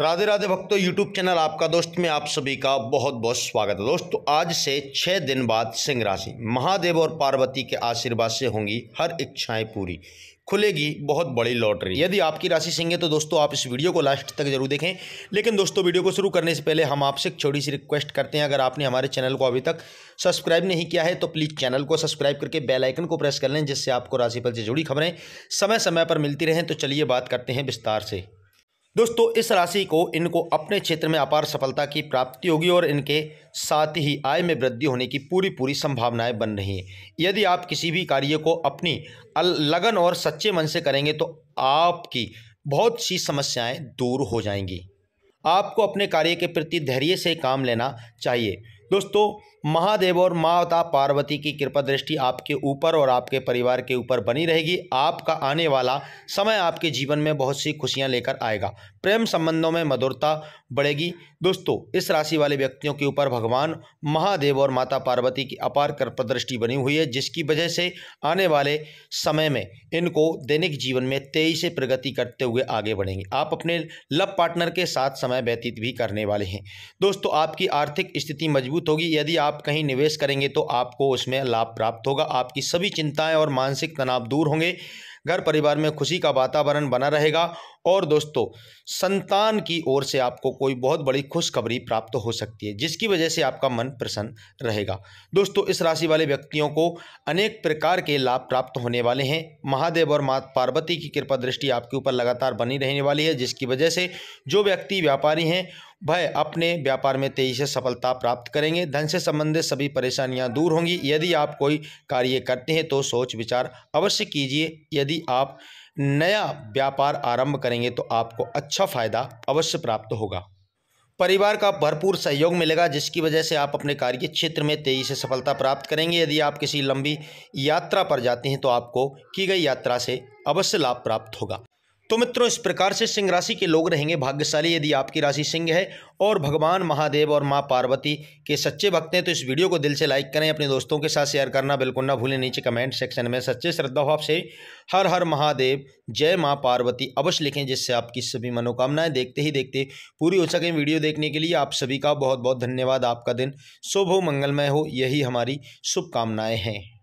राधे राधे भक्तों YouTube channel आपका दोस्त में आप सभी का बहुत बहुत स्वागत है दोस्तों आज से छः दिन बाद सिंह राशि महादेव और पार्वती के आशीर्वाद से होंगी हर इच्छाएं पूरी खुलेगी बहुत बड़ी लॉटरी यदि आपकी राशि सिंह है तो दोस्तों आप इस वीडियो को लास्ट तक जरूर देखें लेकिन दोस्तों वीडियो को शुरू करने से पहले हम आपसे एक छोटी सी रिक्वेस्ट करते हैं अगर आपने हमारे चैनल को अभी तक सब्सक्राइब नहीं किया है तो प्लीज़ चैनल को सब्सक्राइब करके बेल आइकन को प्रेस कर लें जिससे आपको राशिफल से जुड़ी खबरें समय समय पर मिलती रहें तो चलिए बात करते हैं विस्तार से दोस्तों इस राशि को इनको अपने क्षेत्र में अपार सफलता की प्राप्ति होगी और इनके साथ ही आय में वृद्धि होने की पूरी पूरी संभावनाएं बन रही हैं यदि आप किसी भी कार्य को अपनी लगन और सच्चे मन से करेंगे तो आपकी बहुत सी समस्याएं दूर हो जाएंगी आपको अपने कार्य के प्रति धैर्य से काम लेना चाहिए दोस्तों महादेव और माता पार्वती की कृपा दृष्टि आपके ऊपर और आपके परिवार के ऊपर बनी रहेगी आपका आने वाला समय आपके जीवन में बहुत सी खुशियां लेकर आएगा प्रेम संबंधों में मधुरता बढ़ेगी दोस्तों इस राशि वाले व्यक्तियों के ऊपर भगवान महादेव और माता पार्वती की अपार कृपदृष्टि बनी हुई है जिसकी वजह से आने वाले समय में इनको दैनिक जीवन में तेजी से प्रगति करते हुए आगे बढ़ेंगे आप अपने लव पार्टनर के साथ समय व्यतीत भी करने वाले हैं दोस्तों आपकी आर्थिक स्थिति मजबूत होगी यदि आप कहीं निवेश करेंगे तो आपको उसमें लाभ प्राप्त होगा आपकी सभी चिंताएँ और मानसिक तनाव दूर होंगे घर परिवार में खुशी का वातावरण बना रहेगा और दोस्तों संतान की ओर से आपको कोई बहुत बड़ी खुशखबरी प्राप्त हो सकती है जिसकी वजह से आपका मन प्रसन्न रहेगा दोस्तों इस राशि वाले व्यक्तियों को अनेक प्रकार के लाभ प्राप्त होने वाले हैं महादेव और माँ पार्वती की कृपा दृष्टि आपके ऊपर लगातार बनी रहने वाली है जिसकी वजह से जो व्यक्ति व्यापारी हैं वह अपने व्यापार में तेजी से सफलता प्राप्त करेंगे धन से संबंधित सभी परेशानियां दूर होंगी यदि आप कोई कार्य करते हैं तो सोच विचार अवश्य कीजिए यदि आप नया व्यापार आरंभ करेंगे तो आपको अच्छा फ़ायदा अवश्य प्राप्त होगा परिवार का भरपूर सहयोग मिलेगा जिसकी वजह से आप अपने कार्य क्षेत्र में तेज़ी से सफलता प्राप्त करेंगे यदि आप किसी लंबी यात्रा पर जाते हैं तो आपको की गई यात्रा से अवश्य लाभ प्राप्त होगा तो मित्रों इस प्रकार से सिंह राशि के लोग रहेंगे भाग्यशाली यदि आपकी राशि सिंह है और भगवान महादेव और माँ पार्वती के सच्चे भक्त हैं तो इस वीडियो को दिल से लाइक करें अपने दोस्तों के साथ शेयर करना बिल्कुल ना भूलें नीचे कमेंट सेक्शन में सच्चे श्रद्धा भाव से हर हर महादेव जय माँ पार्वती अवश्य लिखें जिससे आपकी सभी मनोकामनाएं देखते ही देखते पूरी हो सकें वीडियो देखने के लिए आप सभी का बहुत बहुत धन्यवाद आपका दिन शुभ हो मंगलमय हो यही हमारी शुभकामनाएँ हैं